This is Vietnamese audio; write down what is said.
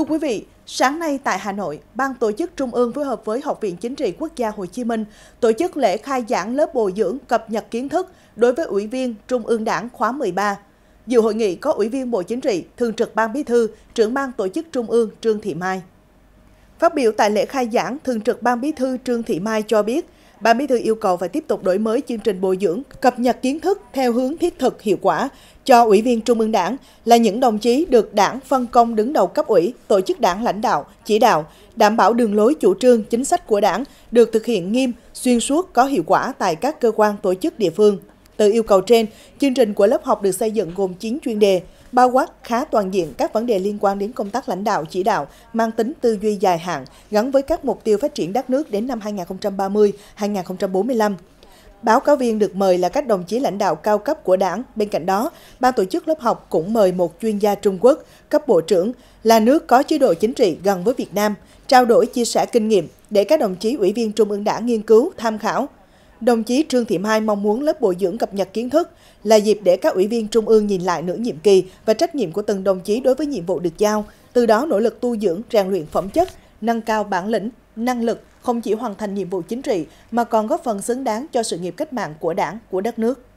Thưa quý vị, sáng nay tại Hà Nội, Ban tổ chức Trung ương phối hợp với Học viện Chính trị Quốc gia Hồ Chí Minh tổ chức lễ khai giảng lớp bồi dưỡng cập nhật kiến thức đối với Ủy viên Trung ương Đảng khóa 13. Dự hội nghị có Ủy viên Bộ Chính trị, Thường trực Ban Bí thư, trưởng Ban tổ chức Trung ương Trương Thị Mai. Phát biểu tại lễ khai giảng, Thường trực Ban Bí thư Trương Thị Mai cho biết, Ban Bí thư yêu cầu phải tiếp tục đổi mới chương trình bồi dưỡng, cập nhật kiến thức theo hướng thiết thực hiệu quả cho ủy viên Trung ương Đảng là những đồng chí được Đảng phân công đứng đầu cấp ủy, tổ chức Đảng lãnh đạo, chỉ đạo, đảm bảo đường lối chủ trương chính sách của Đảng được thực hiện nghiêm, xuyên suốt có hiệu quả tại các cơ quan tổ chức địa phương. Từ yêu cầu trên, chương trình của lớp học được xây dựng gồm 9 chuyên đề, bao quát khá toàn diện các vấn đề liên quan đến công tác lãnh đạo chỉ đạo, mang tính tư duy dài hạn, gắn với các mục tiêu phát triển đất nước đến năm 2030, 2045. Báo cáo viên được mời là các đồng chí lãnh đạo cao cấp của đảng. Bên cạnh đó, ban tổ chức lớp học cũng mời một chuyên gia Trung Quốc, cấp bộ trưởng, là nước có chế độ chính trị gần với Việt Nam, trao đổi chia sẻ kinh nghiệm để các đồng chí ủy viên Trung ương đảng nghiên cứu, tham khảo, Đồng chí Trương Thị Mai mong muốn lớp bồi dưỡng cập nhật kiến thức là dịp để các ủy viên Trung ương nhìn lại nửa nhiệm kỳ và trách nhiệm của từng đồng chí đối với nhiệm vụ được giao, từ đó nỗ lực tu dưỡng, rèn luyện phẩm chất, nâng cao bản lĩnh, năng lực, không chỉ hoàn thành nhiệm vụ chính trị mà còn góp phần xứng đáng cho sự nghiệp cách mạng của đảng, của đất nước.